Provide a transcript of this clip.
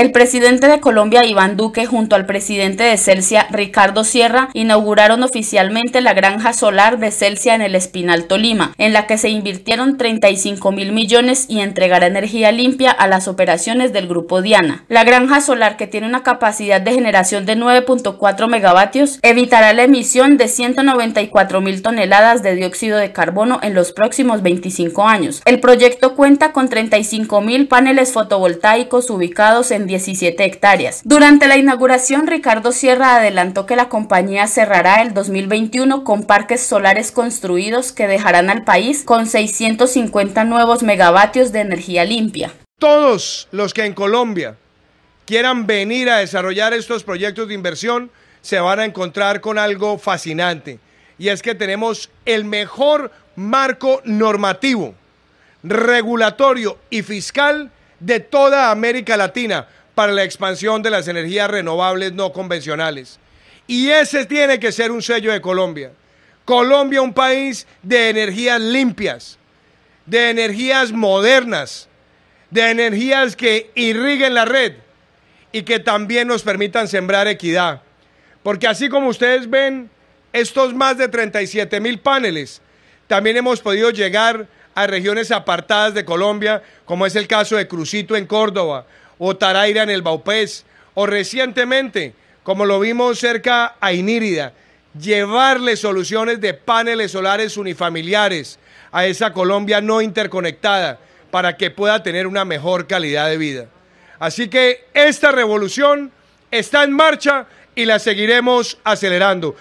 El presidente de Colombia, Iván Duque, junto al presidente de Celsia, Ricardo Sierra, inauguraron oficialmente la granja solar de Celsia en el Espinal Tolima, en la que se invirtieron 35 mil millones y entregará energía limpia a las operaciones del Grupo Diana. La granja solar, que tiene una capacidad de generación de 9.4 megavatios, evitará la emisión de 194 mil toneladas de dióxido de carbono en los próximos 25 años. El proyecto cuenta con 35 mil paneles fotovoltaicos ubicados en 17 hectáreas. Durante la inauguración, Ricardo Sierra adelantó que la compañía cerrará el 2021 con parques solares construidos que dejarán al país con 650 nuevos megavatios de energía limpia. Todos los que en Colombia quieran venir a desarrollar estos proyectos de inversión se van a encontrar con algo fascinante y es que tenemos el mejor marco normativo, regulatorio y fiscal de toda América Latina para la expansión de las energías renovables no convencionales. Y ese tiene que ser un sello de Colombia. Colombia un país de energías limpias, de energías modernas, de energías que irriguen la red y que también nos permitan sembrar equidad. Porque así como ustedes ven estos más de 37 mil paneles, también hemos podido llegar a regiones apartadas de Colombia, como es el caso de Crucito en Córdoba o Taraira en el Baupés, o recientemente, como lo vimos cerca a Inírida, llevarle soluciones de paneles solares unifamiliares a esa Colombia no interconectada para que pueda tener una mejor calidad de vida. Así que esta revolución está en marcha y la seguiremos acelerando.